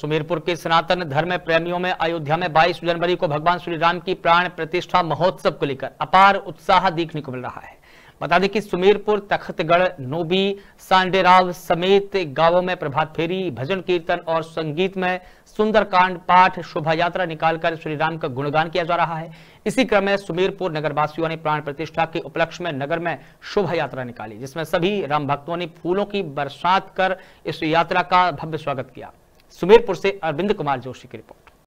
सुमीरपुर के सनातन धर्म प्रेमियों में अयोध्या में 22 जनवरी को भगवान श्री राम की प्राण प्रतिष्ठा महोत्सव को लेकर अपार उत्साह देखने को मिल रहा है बता दें कि सुमीरपुर तख्तगढ़ नोबी सांडेराव समेत गांवों में प्रभात फेरी भजन कीर्तन और संगीत में सुंदरकांड पाठ शोभा यात्रा निकालकर श्री राम का गुणगान किया जा रहा है इसी क्रम में नगर नगरवासियों ने प्राण प्रतिष्ठा के उपलक्ष्य में नगर में शोभा यात्रा निकाली जिसमें सभी राम भक्तों ने फूलों की बरसात कर इस यात्रा का भव्य स्वागत किया सुमेरपुर से अरविंद कुमार जोशी की रिपोर्ट